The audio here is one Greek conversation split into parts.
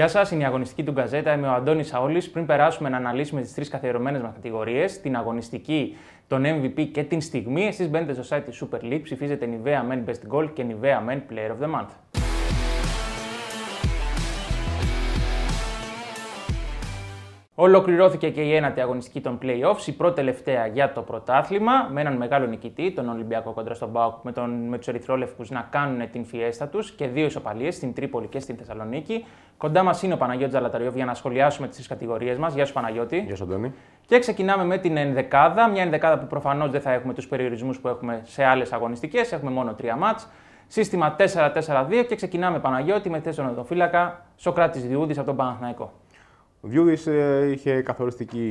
Γεια σας, είναι η αγωνιστική του Γκαζέτα. Είμαι ο Αντώνης Σαόλης. Πριν περάσουμε να αναλύσουμε τις τρεις καθιερωμένες μας κατηγορίες, την αγωνιστική, τον MVP και την στιγμή, εσείς μπαίνετε στο site της Super League, ψηφίζετε Nivea Men Best Goal και Nivea Men Player of the Month. Ολοκληρώθηκε και η ένατη αγωνιστική των playoffs, η πρώτη τελευταία για το πρωτάθλημα, με έναν μεγάλο νικητή, τον Ολυμπιακό κοντρά στον Μπάουκ, με, τον, με τους Ερυθρόλευκους να κάνουν την φιέστα τους και δύο ισοπαλίες στην Τρίπολη και στην Θεσσαλονίκη. Κοντά μας είναι ο Παναγιώτης Ζαλαταριόβ για να σχολιάσουμε τις κατηγορίες μας. Γεια σου Παναγιώτη. Γεια σου Αντώνη. Και ξεκινάμε με την ενδεκάδα, μια ενδεκάδα που προφανώς δεν θα έχουμε τους περιορισμούς που έχουμε σε άλλες αγωνιστικές, έχουμε μόνο τρία μάτ. Σύστημα 4-4-2 και ξεκινάμε Παναγιώτη με τέσσερα τον Σοκράτης Διούδης από τον Παναθναϊκό. Ο ε, είχε καθοριστική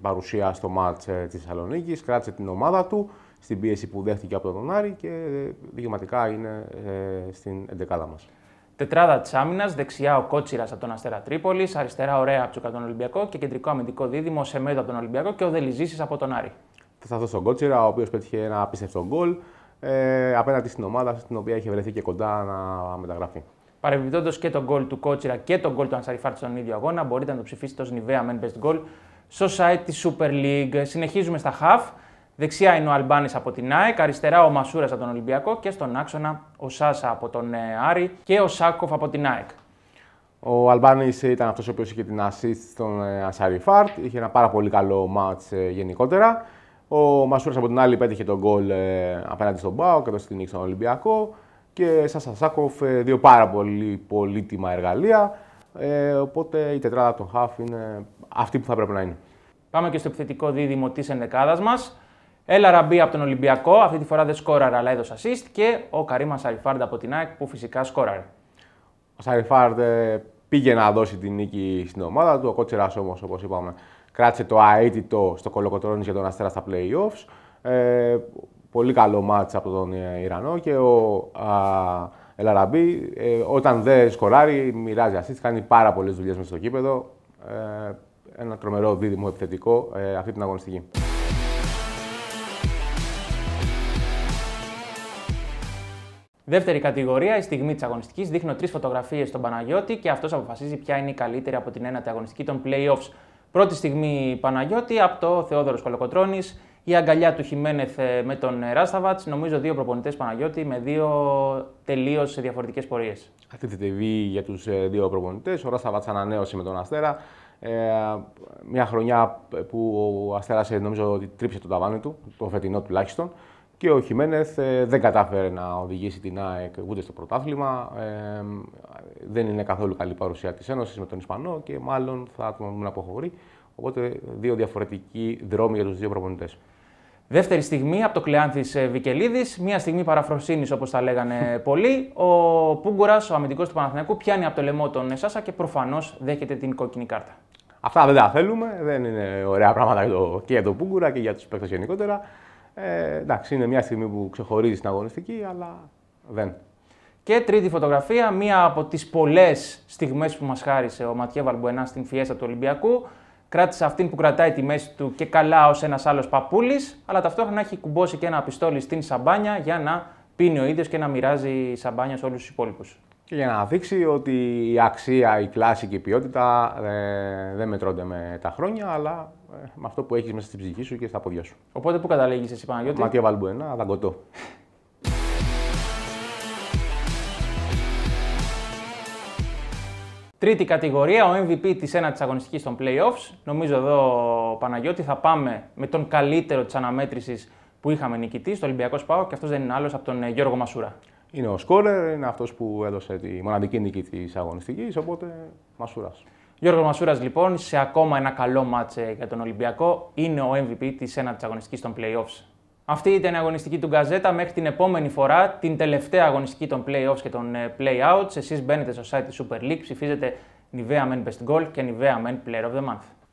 παρουσία στο μάτ ε, της Θεσσαλονίκης, κράτησε την ομάδα του στην πίεση που δέχτηκε από τον Άρη και ε, δειγματικά είναι στην 11 μας. Τετράδα της άμυνας, δεξιά ο Κότσιρας από τον Αστέρα Τρίπολης, αριστερά ο Ρέα από τον Ολυμπιακό και κεντρικό αμυντικό δίδυμο σε μέδο από τον Ολυμπιακό και ο Δελιζήση από τον Άρη. Θα σταθώ στον Κότσιρα, ο οποίος πέτυχε ένα απίστευτο γκολ ε, απέναντι στην ομάδα στην οποία είχε βρεθεί και κοντά να μεταγραφεί. Παρεμπιπτόντως και τον γκολ του Κότσιρα και τον γκολ του Ανσαριφάρτη στον ίδιο αγώνα. Μπορείτε να το ψηφίσετε ως Νιβέα Men Best Goal στο site της Super League. Συνεχίζουμε στα half. Δεξιά είναι ο Αλμπάνης από την ΑΕΚ, αριστερά ο Μασούρας από τον Ολυμπιακό και στον άξονα ο Σάσα από τον ε, Άρη και ο Σάκοφ από την ΑΕΚ. Ο Αλμπάνης ήταν αυτός ο οποίος είχε την assist στον ε, Ασαριφάρτ. Είχε ένα πάρα πολύ καλό match ε, γενικότερα. Ο Μασούρας από την άλλη πέτυχε τον γκολ απέναντι στον Μπάο και το στον Ολυμπιακό και σαν Σασάκοφ, ε, δύο πάρα πολύ πολύτιμα εργαλεία. Ε, οπότε η τετράδα των Χαφ είναι αυτή που θα πρέπει να είναι. Πάμε και στο επιθετικό δίδυμο της ενδεκάδας μας. Έλα Ραμπή από τον Ολυμπιακό, αυτή τη φορά δεν σκόραρε αλλά έδωσε assist και ο Καρύμας Σαριφάρντ από την ΑΕΚ που φυσικά σκόραρε. Ο Σαριφάρντ ε, πήγε να δώσει την νίκη στην ομάδα του, ο Κότσερας όμως όπως είπαμε κράτησε το αίτητο στο κολοκοτρόνι για τον Αστέρα στα Playoffs. Ε, πολύ καλό μάτς από τον ε, Ιρανό και ο Ελαραμπή ε, όταν δεν σκοράρει μοιράζει ασίστ, κάνει πάρα πολλές δουλειές μέσα στο κήπεδο. Ε, ένα τρομερό δίδυμο επιθετικό αυτή την αγωνιστική. Δεύτερη κατηγορία, η στιγμή της αγωνιστικής. Δείχνω τρεις φωτογραφίες στον Παναγιώτη και αυτός αποφασίζει ποια είναι η καλύτερη από την ένατη αγωνιστική των playoffs. Πρώτη στιγμή Παναγιώτη από το Θεόδωρος Κολοκοτρόνη η αγκαλιά του Χιμένεθ ε, με τον ε, Ράσταβατ. Νομίζω δύο προπονητές Παναγιώτη με δύο τελείως διαφορετικές πορείες. Αυτή τη για τους ε, δύο προπονητές. Ο Ράσταβατ ανανέωσε με τον Αστέρα. Ε, μια χρονιά που ο Αστέρας νομίζω ότι τρίψε το ταβάνι του, το φετινό τουλάχιστον. Και ο Χιμένεθ δεν κατάφερε να οδηγήσει την ΑΕΚ ούτε στο πρωτάθλημα. Ε, δεν είναι καθόλου καλή παρουσία της Ένωσης με τον Ισπανό και μάλλον θα τον αποχωρεί. Οπότε δύο διαφορετικοί δρόμοι για τους δύο προπονητές. Δεύτερη στιγμή από το Κλεάνθης ε, Βικελίδης. Μία στιγμή παραφροσύνης, όπως τα λέγανε πολλοί. Ο Πούγκουρας, ο αμυντικός του Παναθηναϊκού, πιάνει από το λαιμό τον Εσάσα και προφανώς δέχεται την κόκκινη κάρτα. Αυτά δεν τα θέλουμε. Δεν είναι ωραία πράγματα και, για τον Πούγκουρα και για τους παίκτες γενικότερα. Ε, εντάξει, είναι μια στιγμή που ξεχωρίζει στην αγωνιστική, αλλά δεν. Και τρίτη φωτογραφία, μία από τις πολλές στιγμές που μας χάρισε ο Ματιέ Βαλμποενά στην φιέστα του Ολυμπιακού κράτησε αυτήν που κρατάει τη μέση του και καλά ως ένας άλλος παππούλης, αλλά ταυτόχρονα έχει κουμπώσει και ένα πιστόλι στην σαμπάνια για να πίνει ο ίδιος και να μοιράζει σαμπάνια σε όλους τους υπόλοιπους. Και για να δείξει ότι η αξία, η κλάση και η ποιότητα ε, δεν μετρώνται με τα χρόνια, αλλά ε, με αυτό που έχεις μέσα στην ψυχή σου και στα πόδια σου. Οπότε πού καταλήγεις εσύ, Παναγιώτη. Ματία Βαλμπουένα, δαγκωτό. Τρίτη κατηγορία, ο MVP της ένα της αγωνιστικής των playoffs. Νομίζω εδώ, Παναγιώτη, θα πάμε με τον καλύτερο της αναμέτρησης που είχαμε νικητή στο Ολυμπιακό Σπάο και αυτός δεν είναι άλλος από τον ε, Γιώργο Μασούρα. Είναι ο σκόρερ, είναι αυτός που έδωσε τη μοναδική νίκη της αγωνιστικής, οπότε Μασούρας. Γιώργο Μασούρας, λοιπόν, σε ακόμα ένα καλό μάτσε για τον Ολυμπιακό, είναι ο MVP της ένα της αγωνιστικής των playoffs. Αυτή ήταν η αγωνιστική του Γκαζέτα. Μέχρι την επόμενη φορά, την τελευταία αγωνιστική των Playoffs και των ε, Playouts. Εσεί εσείς μπαίνετε στο site της Super League, ψηφίζετε Nivea Men Best Goal και Nivea Men Player of the Month.